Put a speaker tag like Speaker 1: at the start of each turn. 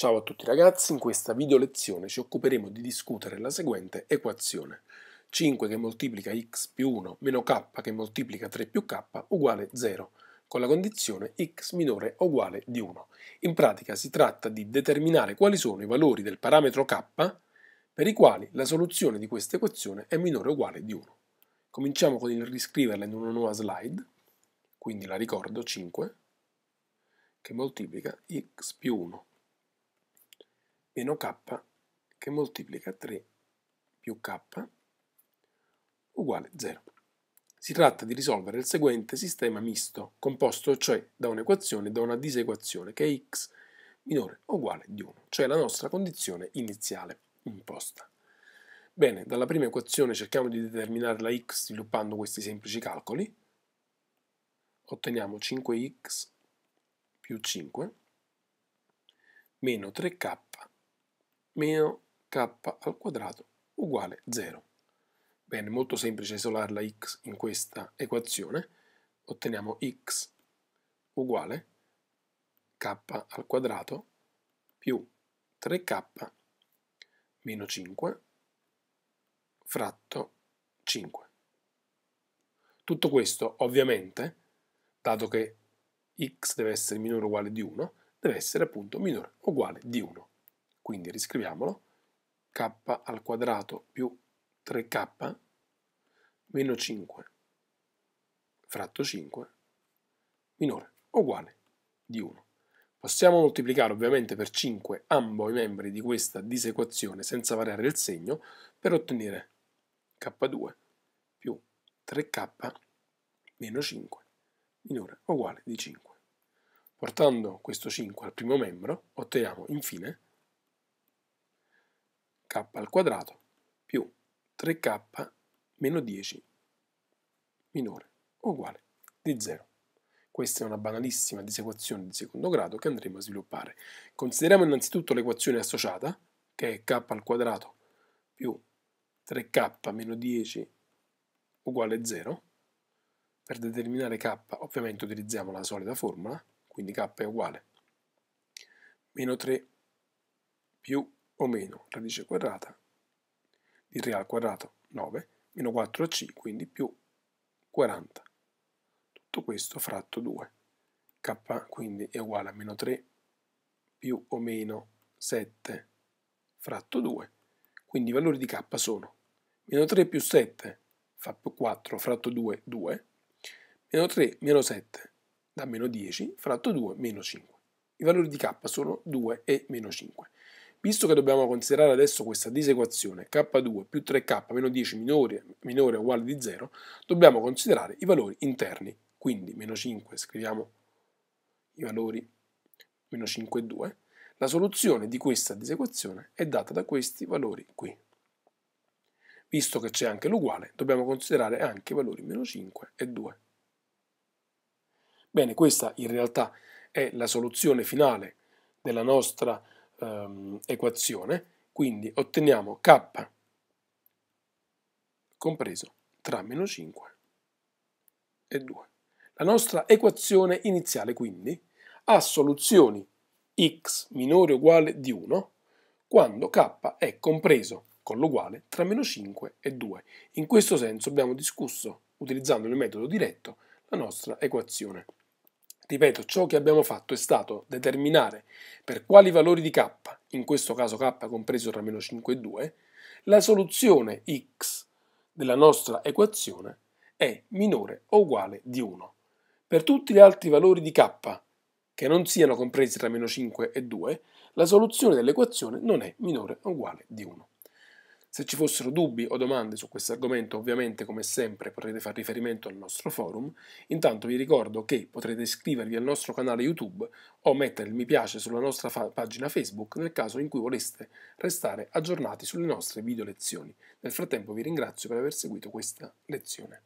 Speaker 1: Ciao a tutti ragazzi, in questa video lezione ci occuperemo di discutere la seguente equazione. 5 che moltiplica x più 1 meno k che moltiplica 3 più k uguale 0, con la condizione x minore o uguale di 1. In pratica si tratta di determinare quali sono i valori del parametro k per i quali la soluzione di questa equazione è minore o uguale di 1. Cominciamo con il riscriverla in una nuova slide, quindi la ricordo 5, che moltiplica x più 1 meno k che moltiplica 3 più k uguale 0. Si tratta di risolvere il seguente sistema misto, composto cioè da un'equazione e da una disequazione, che è x minore o uguale di 1, cioè la nostra condizione iniziale imposta. Bene, dalla prima equazione cerchiamo di determinare la x sviluppando questi semplici calcoli. Otteniamo 5x più 5 meno 3k meno k al quadrato uguale 0. Bene, molto semplice isolare la x in questa equazione. Otteniamo x uguale k al quadrato più 3k meno 5 fratto 5. Tutto questo ovviamente, dato che x deve essere minore o uguale di 1, deve essere appunto minore o uguale di 1. Quindi riscriviamolo, k al quadrato più 3k meno 5 fratto 5 minore o uguale di 1. Possiamo moltiplicare ovviamente per 5 ambo i membri di questa disequazione senza variare il segno per ottenere k2 più 3k meno 5 minore o uguale di 5. Portando questo 5 al primo membro otteniamo infine k al quadrato più 3k meno 10 minore o uguale di 0. Questa è una banalissima disequazione di secondo grado che andremo a sviluppare. Consideriamo innanzitutto l'equazione associata, che è k al quadrato più 3k meno 10 uguale 0. Per determinare k ovviamente utilizziamo la solita formula, quindi k è uguale meno 3 più o meno radice quadrata di 3 al quadrato 9 meno 4 c quindi più 40. Tutto questo fratto 2. k quindi è uguale a meno 3 più o meno 7 fratto 2. Quindi i valori di k sono meno 3 più 7 fa più 4 fratto 2, 2, meno 3 meno 7 da meno 10 fratto 2 meno 5. I valori di k sono 2 e meno 5. Visto che dobbiamo considerare adesso questa disequazione k2 più 3k meno 10 minore, minore o uguale di 0, dobbiamo considerare i valori interni. Quindi meno 5 scriviamo i valori meno 5 e 2. La soluzione di questa disequazione è data da questi valori qui. Visto che c'è anche l'uguale, dobbiamo considerare anche i valori meno 5 e 2. Bene, questa in realtà è la soluzione finale della nostra disequazione um, equazione, quindi otteniamo k compreso tra meno 5 e 2. La nostra equazione iniziale quindi ha soluzioni x minore o uguale di 1 quando k è compreso con l'uguale tra meno 5 e 2. In questo senso abbiamo discusso, utilizzando il metodo diretto, la nostra equazione. Ripeto, ciò che abbiamo fatto è stato determinare per quali valori di k, in questo caso k compreso tra meno 5 e 2, la soluzione x della nostra equazione è minore o uguale di 1. Per tutti gli altri valori di k che non siano compresi tra meno 5 e 2, la soluzione dell'equazione non è minore o uguale di 1. Se ci fossero dubbi o domande su questo argomento, ovviamente come sempre potrete fare riferimento al nostro forum. Intanto vi ricordo che potrete iscrivervi al nostro canale YouTube o mettere il mi piace sulla nostra pagina Facebook nel caso in cui voleste restare aggiornati sulle nostre video lezioni. Nel frattempo vi ringrazio per aver seguito questa lezione.